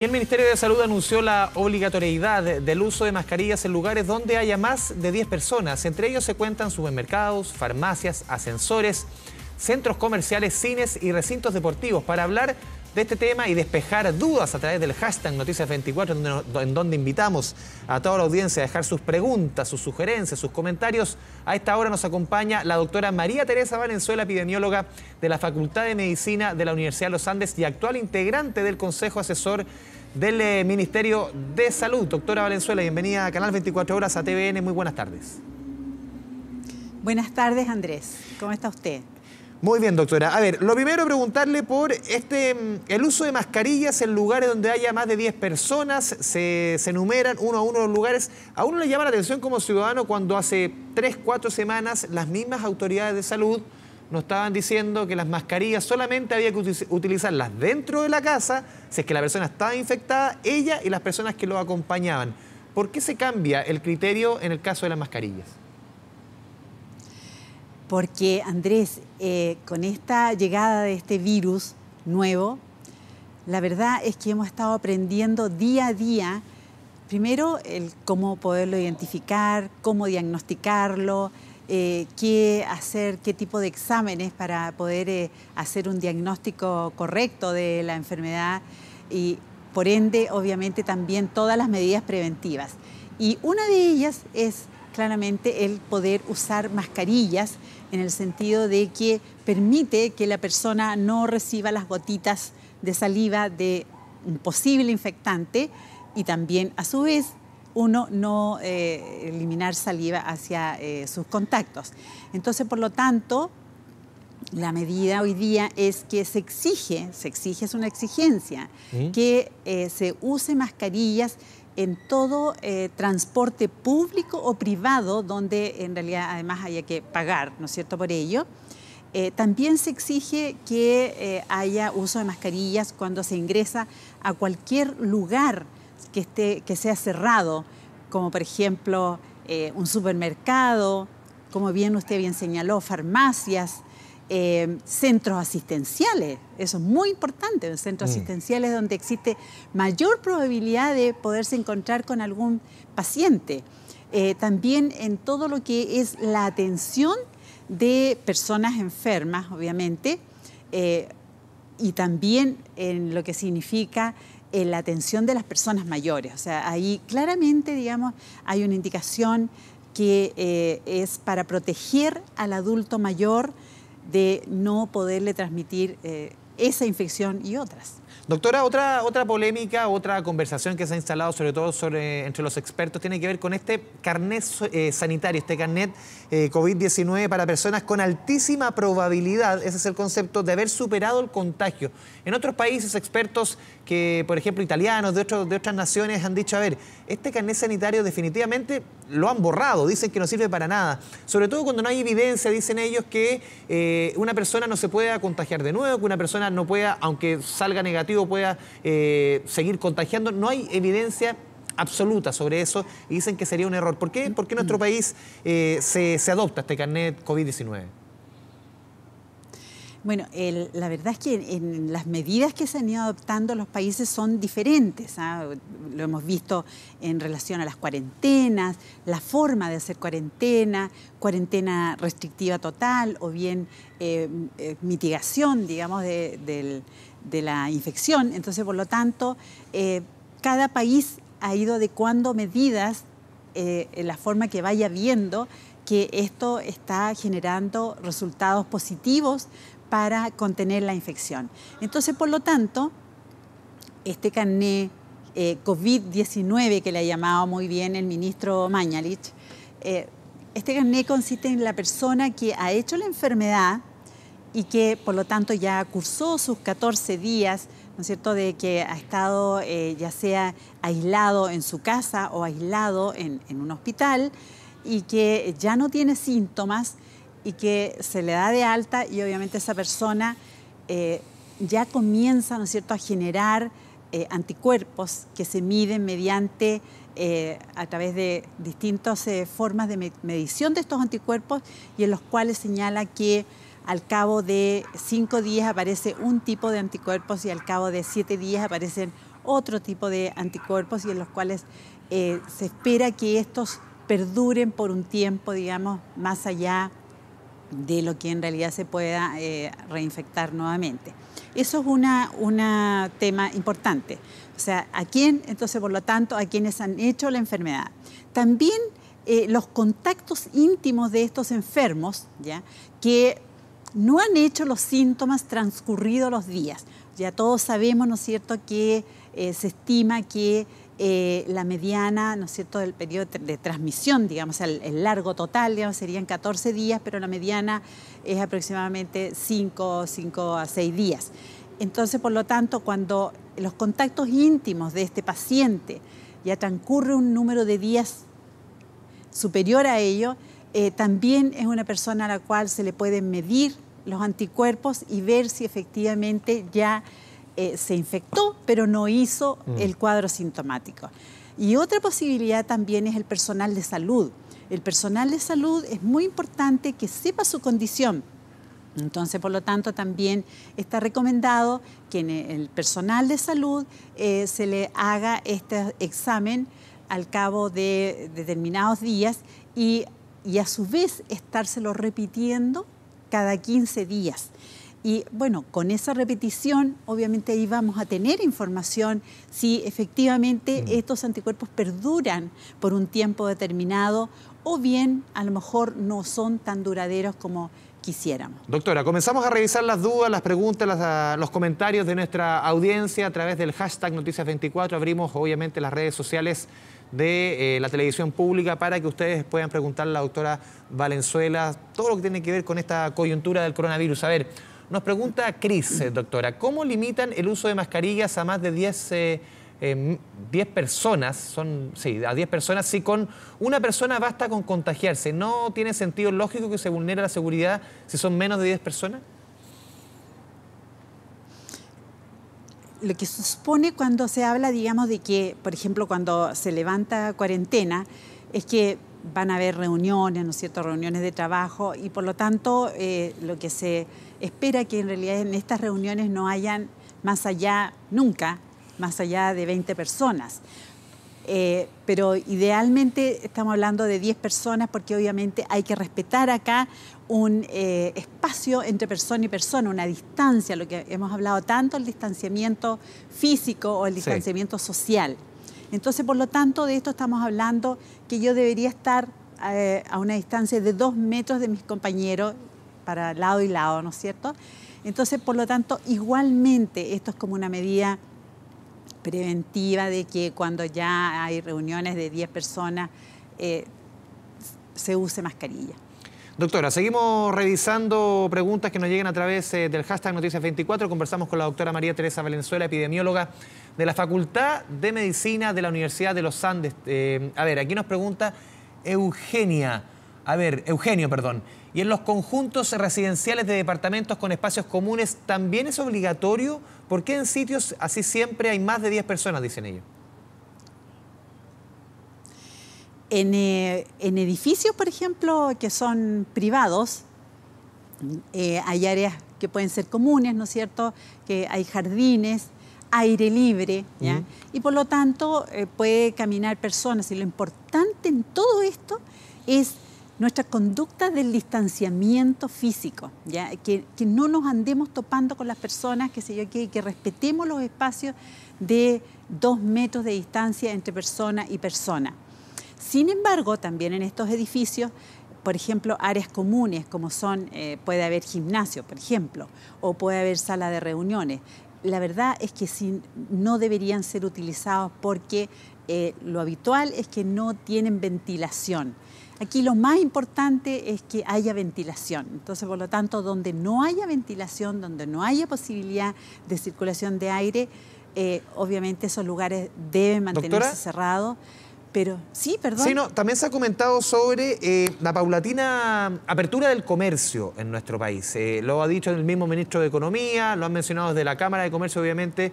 El Ministerio de Salud anunció la obligatoriedad del uso de mascarillas en lugares donde haya más de 10 personas. Entre ellos se cuentan supermercados, farmacias, ascensores, centros comerciales, cines y recintos deportivos. Para hablar de este tema y despejar dudas a través del hashtag Noticias24, en donde invitamos a toda la audiencia a dejar sus preguntas, sus sugerencias, sus comentarios. A esta hora nos acompaña la doctora María Teresa Valenzuela, epidemióloga de la Facultad de Medicina de la Universidad de los Andes y actual integrante del Consejo Asesor del eh, Ministerio de Salud. Doctora Valenzuela, bienvenida a Canal 24 Horas, a TVN. Muy buenas tardes. Buenas tardes, Andrés. ¿Cómo está usted? Muy bien, doctora. A ver, lo primero preguntarle por este mm, el uso de mascarillas en lugares donde haya más de 10 personas, se, se enumeran uno a uno los lugares. A uno le llama la atención como ciudadano cuando hace 3, 4 semanas las mismas autoridades de salud nos estaban diciendo que las mascarillas solamente había que utilizarlas dentro de la casa, si es que la persona estaba infectada, ella y las personas que lo acompañaban. ¿Por qué se cambia el criterio en el caso de las mascarillas? porque Andrés, eh, con esta llegada de este virus nuevo, la verdad es que hemos estado aprendiendo día a día, primero, el cómo poderlo identificar, cómo diagnosticarlo, eh, qué hacer, qué tipo de exámenes para poder eh, hacer un diagnóstico correcto de la enfermedad y, por ende, obviamente, también todas las medidas preventivas. Y una de ellas es claramente el poder usar mascarillas en el sentido de que permite que la persona no reciba las gotitas de saliva de un posible infectante y también a su vez uno no eh, eliminar saliva hacia eh, sus contactos. Entonces, por lo tanto, la medida hoy día es que se exige, se exige, es una exigencia, que eh, se use mascarillas en todo eh, transporte público o privado, donde en realidad además haya que pagar, ¿no es cierto?, por ello. Eh, también se exige que eh, haya uso de mascarillas cuando se ingresa a cualquier lugar que, esté, que sea cerrado, como por ejemplo un supermercado, como bien usted bien señaló, farmacias, Em, centros asistenciales, eso es muy importante, en centros mm. asistenciales donde existe mayor probabilidad de poderse encontrar con algún paciente. Eh, también en todo lo que es la atención de personas enfermas, obviamente, eh, y también en lo que significa eh, la atención de las personas mayores. O sea, ahí claramente, digamos, hay una indicación que es para proteger al adulto mayor de no poderle transmitir eh, esa infección y otras. Doctora, otra, otra polémica, otra conversación que se ha instalado sobre todo entre los expertos tiene que ver con este carnet eh, sanitario, este carnet eh, COVID-19 para personas con altísima probabilidad, ese es el concepto, de haber superado el contagio. En otros países, expertos que, por ejemplo, italianos de, de otras naciones han dicho, a ver, este carnet sanitario definitivamente lo han borrado, dicen que no sirve para nada. Sobre todo cuando no hay evidencia, dicen ellos que eh, una persona no se pueda contagiar de nuevo, que una persona no pueda, aunque salga negativa, pueda eh, seguir contagiando. No hay evidencia absoluta sobre eso y dicen que sería un error. ¿Por qué, ¿Por qué nuestro mm. país eh, se, adopta este carnet COVID-19? Bueno, la verdad es que en las medidas que se han ido adoptando los países son diferentes. ¿ah? Lo hemos visto en relación a las cuarentenas, la forma de hacer cuarentena, cuarentena restrictiva total o bien eh, mitigación, digamos, del de la infección. Entonces, por lo tanto, eh, cada país ha ido adecuando medidas eh, en la forma que vaya viendo que esto está generando resultados positivos para contener la infección. Entonces, por lo tanto, este carné eh, COVID-19 que le ha llamado muy bien el ministro Mañalich, este carné consiste en la persona que ha hecho la enfermedad y que por lo tanto ya cursó sus 14 días, ¿no es cierto?, de que ha estado eh, ya sea aislado en su casa o aislado en, un hospital y que ya no tiene síntomas y que se le da de alta y obviamente esa persona eh, ya comienza, ¿no es cierto?, a generar eh, anticuerpos que se miden mediante, a través de distintas formas de medición de estos anticuerpos y en los cuales señala que al cabo de cinco días aparece un tipo de anticuerpos y al cabo de siete días aparecen otro tipo de anticuerpos y en los cuales eh, se espera que estos perduren por un tiempo, digamos, más allá de lo que en realidad se pueda eh, reinfectar nuevamente. Eso es un tema importante. O sea, ¿a quién? Entonces, por lo tanto, a quiénes han hecho la enfermedad. También eh, los contactos íntimos de estos enfermos, ¿ya? que no han hecho los síntomas transcurridos los días. Ya todos sabemos, ¿no es cierto?, que eh, se estima que eh, la mediana, ¿no es cierto?, del periodo de transmisión, digamos, el, largo total, digamos, serían 14 días, pero la mediana es aproximadamente 5, 5 a 6 días. Entonces, por lo tanto, cuando los contactos íntimos de este paciente ya transcurre un número de días superior a ello, eh, también es una persona a la cual se le pueden medir los anticuerpos y ver si efectivamente ya eh, se infectó, pero no hizo mm. el cuadro sintomático. Y otra posibilidad también es el personal de salud. El personal de salud es muy importante que sepa su condición. Entonces, por lo tanto, también está recomendado que en el personal de salud eh, se le haga este examen al cabo de determinados días y y a su vez estárselo repitiendo cada 15 días. Y bueno, con esa repetición, obviamente ahí vamos a tener información si efectivamente mm. estos anticuerpos perduran por un tiempo determinado o bien a lo mejor no son tan duraderos como quisiéramos. Doctora, comenzamos a revisar las dudas, las preguntas, ah, los comentarios de nuestra audiencia a través del hashtag Noticias24. Abrimos obviamente las redes sociales de eh, la televisión pública para que ustedes puedan preguntarle a la doctora Valenzuela todo lo que tiene que ver con esta coyuntura del coronavirus. A ver, nos pregunta Cris, eh, doctora, ¿cómo limitan el uso de mascarillas a más de 10 eh, personas, son, sí, a 10 personas, si con una persona basta con contagiarse, ¿no tiene sentido lógico que se vulnera la seguridad si son menos de 10 personas? lo que supone cuando se habla, digamos, de que, por ejemplo, cuando se levanta cuarentena, es que van a haber reuniones, ¿no es cierto?, reuniones de trabajo y por lo tanto eh, lo que se espera que en realidad en estas reuniones no hayan más allá, nunca, más allá de 20 personas. Eh, pero idealmente estamos hablando de 10 personas porque obviamente hay que respetar acá un eh, espacio entre persona y persona, una distancia, lo que hemos hablado tanto, el distanciamiento físico o el distanciamiento social. Entonces, por lo tanto, de esto estamos hablando que yo debería estar eh, a una distancia de dos metros de mis compañeros para lado y lado, ¿no es cierto? Entonces, por lo tanto, igualmente esto es como una medida preventiva de que cuando ya hay reuniones de 10 personas eh, se use mascarilla. Doctora, seguimos revisando preguntas que nos llegan a través eh, del hashtag Noticias24. Conversamos con la doctora María Teresa Valenzuela, epidemióloga de la Facultad de Medicina de la Universidad de los Andes. Eh, a ver, aquí nos pregunta Eugenia. A ver, Eugenio, perdón. Y en los conjuntos residenciales de departamentos con espacios comunes, ¿también es obligatorio? porque en sitios así siempre hay más de 10 personas, dicen ellos? Eh, en, edificios, por ejemplo, que son privados, eh, hay áreas que pueden ser comunes, ¿no es cierto? Que hay jardines, aire libre, ¿ya? Y por lo tanto eh, puede caminar personas. Y lo importante en todo esto es nuestra conducta del distanciamiento físico, ¿ya? Que, no nos andemos topando con las personas, que, sé yo, que, que respetemos los espacios de dos metros de distancia entre persona y persona. Sin embargo, también en estos edificios, por ejemplo, áreas comunes como son, eh, puede haber gimnasio, por ejemplo, o puede haber sala de reuniones. La verdad es que no deberían ser utilizados porque eh, lo habitual es que no tienen ventilación Aquí lo más importante es que haya ventilación. Entonces, por lo tanto, donde no haya ventilación, donde no haya posibilidad de circulación de aire, eh, obviamente esos lugares deben mantenerse cerrados. Pero sí, perdón. Sí, no, también se ha comentado sobre eh, la paulatina apertura del comercio en nuestro país. Eh, lo ha dicho el mismo ministro de Economía, lo han mencionado desde la Cámara de Comercio, obviamente,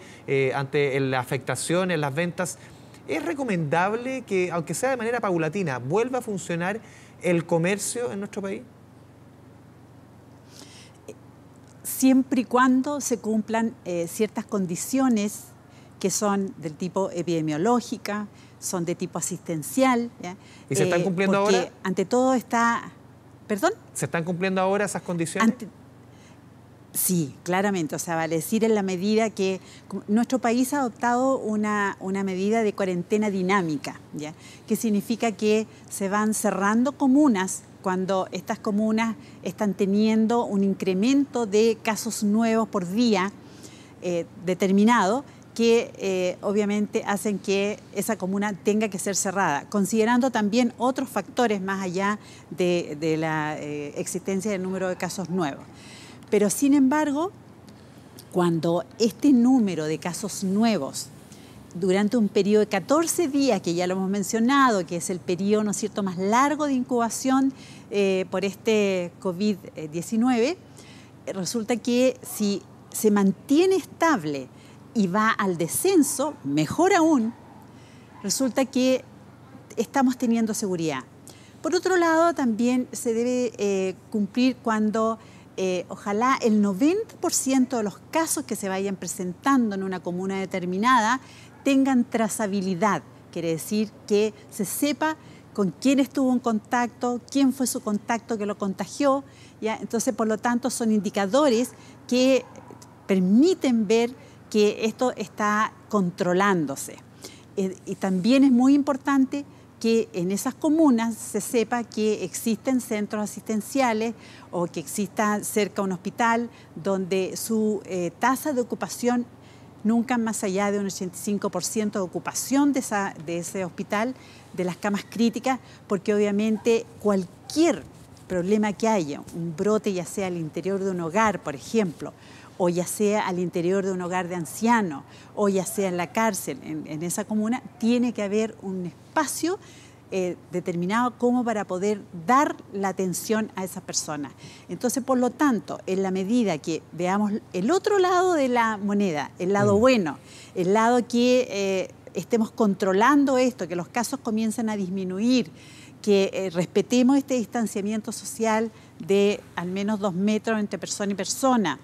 ante la afectación en las ventas ¿Es recomendable que, aunque sea de manera paulatina, vuelva a funcionar el comercio en nuestro país? Siempre y cuando se cumplan eh, ciertas condiciones que son del tipo epidemiológica, son de tipo asistencial. ¿Y se están eh, cumpliendo porque Ante todo está... ¿Perdón? ¿Se están cumpliendo ahora esas condiciones? Sí, claramente. O sea, vale decir en la medida que nuestro país ha adoptado una, medida de cuarentena dinámica, ¿ya? que significa que se van cerrando comunas cuando estas comunas están teniendo un incremento de casos nuevos por día eh, determinado que eh, obviamente hacen que esa comuna tenga que ser cerrada, considerando también otros factores más allá de, la eh, existencia del número de casos nuevos. Pero sin embargo, cuando este número de casos nuevos durante un periodo de 14 días, que ya lo hemos mencionado, que es el periodo cierto? más largo de incubación eh, por este COVID-19, resulta que si se mantiene estable y va al descenso, mejor aún, resulta que estamos teniendo seguridad. Por otro lado, también se debe eh, cumplir cuando eh, ojalá el 90% de los casos que se vayan presentando en una comuna determinada tengan trazabilidad, quiere decir que se sepa con quién estuvo en contacto, quién fue su contacto que lo contagió. Entonces, por lo tanto, son indicadores que permiten ver que esto está controlándose. Eh, y también es muy importante que en esas comunas se sepa que existen centros asistenciales o que exista cerca un hospital donde su eh, tasa de ocupación nunca más allá de un 85% de ocupación de, esa, de ese hospital, de las camas críticas, porque obviamente cualquier problema que haya, un brote ya sea al interior de un hogar, por ejemplo, o ya sea al interior de un hogar de ancianos, o ya sea en la cárcel, en, esa comuna, tiene que haber un espacio eh, determinado como para poder dar la atención a esas personas. Entonces, por lo tanto, en la medida que veamos el otro lado de la moneda, el lado mm. bueno, el lado que eh, estemos controlando esto, que los casos comiencen a disminuir, que eh, respetemos este distanciamiento social de al menos dos metros entre persona y persona,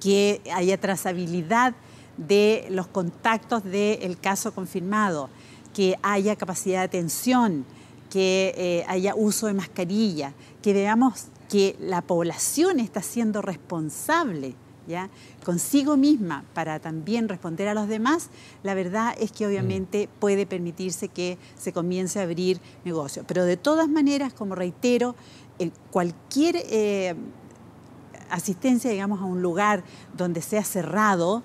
que haya trazabilidad de los contactos del caso confirmado, que haya capacidad de atención, que eh, haya uso de mascarilla, que veamos que la población está siendo responsable ¿ya? consigo misma para también responder a los demás, la verdad es que obviamente mm. puede permitirse que se comience a abrir negocios, Pero de todas maneras, como reitero, cualquier eh, asistencia, digamos, a un lugar donde sea cerrado,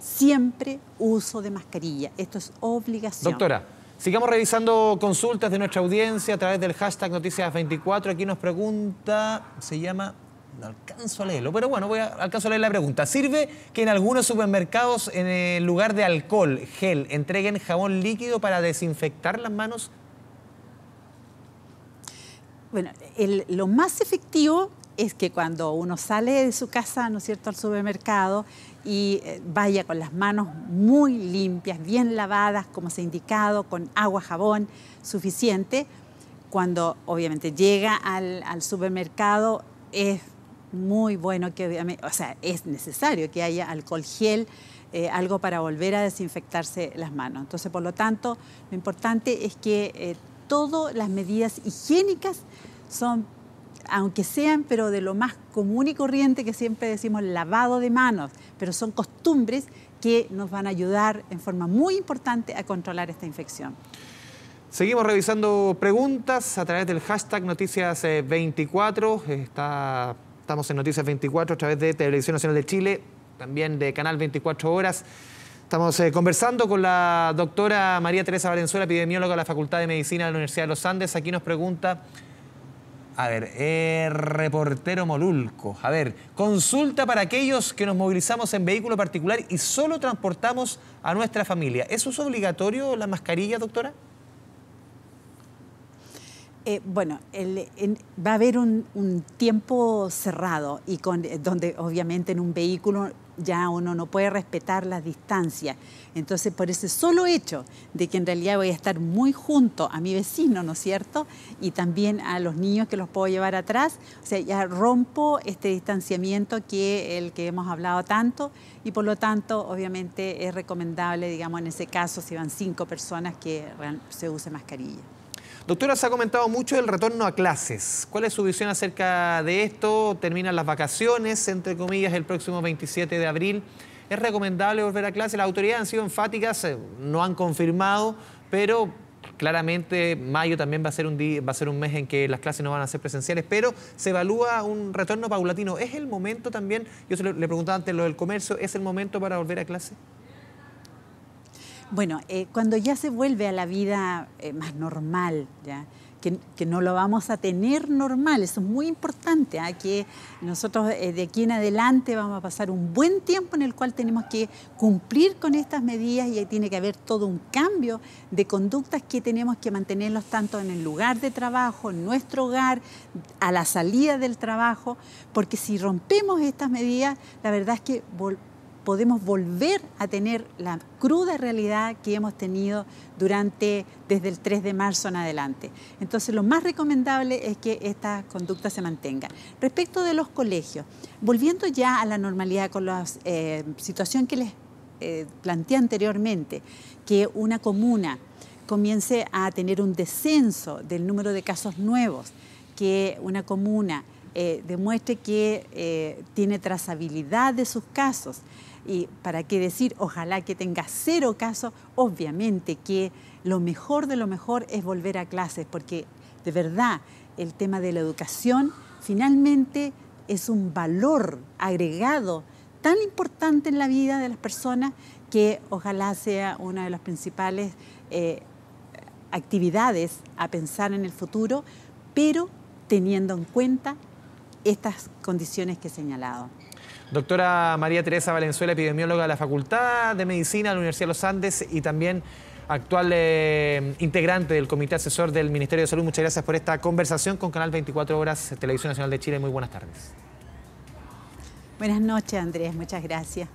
siempre uso de mascarilla. Esto es obligación. Doctora, sigamos revisando consultas de nuestra audiencia a través del hashtag Noticias24. Aquí nos pregunta, se llama... No alcanzo a leerlo, pero bueno, voy a, alcanzo a leer la pregunta. ¿Sirve que en algunos supermercados, en lugar de alcohol, gel, entreguen jabón líquido para desinfectar las manos? Bueno, lo más efectivo es que cuando uno sale de su casa, ¿no es cierto?, al supermercado y eh, vaya con las manos muy limpias, bien lavadas, como se ha indicado, con agua, jabón suficiente. Cuando obviamente llega al, supermercado es muy bueno que obviamente, o sea, es necesario que haya alcohol gel, eh, algo para volver a desinfectarse las manos. Entonces, por lo tanto, lo importante es que eh, todas las medidas higiénicas son aunque sean, pero de lo más común y corriente que siempre decimos, lavado de manos, pero son costumbres que nos van a ayudar en forma muy importante a controlar esta infección. Seguimos revisando preguntas a través del hashtag Noticias24. estamos en Noticias24 a través de Televisión Nacional de Chile, también de Canal 24 Horas. Estamos eh, conversando con la doctora María Teresa Valenzuela, epidemióloga de la Facultad de Medicina de la Universidad de los Andes. Aquí nos pregunta a ver, eh, reportero Molulco. A ver, consulta para aquellos que nos movilizamos en vehículo particular y solo transportamos a nuestra familia. ¿Es uso obligatorio la mascarilla, doctora? Eh, bueno, va a haber un, un tiempo cerrado y con, eh, donde obviamente en un vehículo ya uno no puede respetar las distancias. Entonces, por ese solo hecho de que en realidad voy a estar muy junto a mi vecino, ¿no es cierto? Y también a los niños que los puedo llevar atrás, o sea, ya rompo este distanciamiento que el que hemos hablado tanto y por lo tanto, obviamente, es recomendable, digamos, en ese caso, si van cinco personas, que se use mascarilla. Doctora, se ha comentado mucho el retorno a clases. ¿Cuál es su visión acerca de esto? Terminan las vacaciones, entre comillas, el próximo 27 de abril. ¿Es recomendable volver a clases? Las autoridades han sido enfáticas, eh, no han confirmado, pero claramente mayo también va a ser un va a ser un mes en que las clases no van a ser presenciales, pero se evalúa un retorno paulatino. ¿Es el momento también? Yo se le preguntaba antes lo del comercio, ¿es el momento para volver a clases? Bueno, eh, cuando ya se vuelve a la vida eh, más normal, ¿ya? Que, no lo vamos a tener normal, eso es muy importante, ¿ah? que nosotros eh, de aquí en adelante vamos a pasar un buen tiempo en el cual tenemos que cumplir con estas medidas y ahí tiene que haber todo un cambio de conductas que tenemos que mantenerlos tanto en el lugar de trabajo, en nuestro hogar, a la salida del trabajo, porque si rompemos estas medidas, la verdad es que podemos volver a tener la cruda realidad que hemos tenido durante desde el 3 de marzo en adelante. Entonces, lo más recomendable es que esta conducta se mantenga. Respecto de los colegios, volviendo ya a la normalidad con la eh, situación que les eh, planteé anteriormente, que una comuna comience a tener un descenso del número de casos nuevos, que una comuna eh, demuestre que eh, tiene trazabilidad de sus casos. Y para qué decir, ojalá que tenga cero casos, obviamente que lo mejor de lo mejor es volver a clases, porque de verdad el tema de la educación finalmente es un valor agregado tan importante en la vida de las personas que ojalá sea una de las principales eh, actividades a pensar en el futuro, pero teniendo en cuenta estas condiciones que he señalado. Doctora María Teresa Valenzuela, epidemióloga de la Facultad de Medicina de la Universidad de los Andes y también actual eh, integrante del Comité Asesor del Ministerio de Salud. Muchas gracias por esta conversación con Canal 24 Horas, Televisión Nacional de Chile. Muy buenas tardes. Buenas noches, Andrés. Muchas gracias.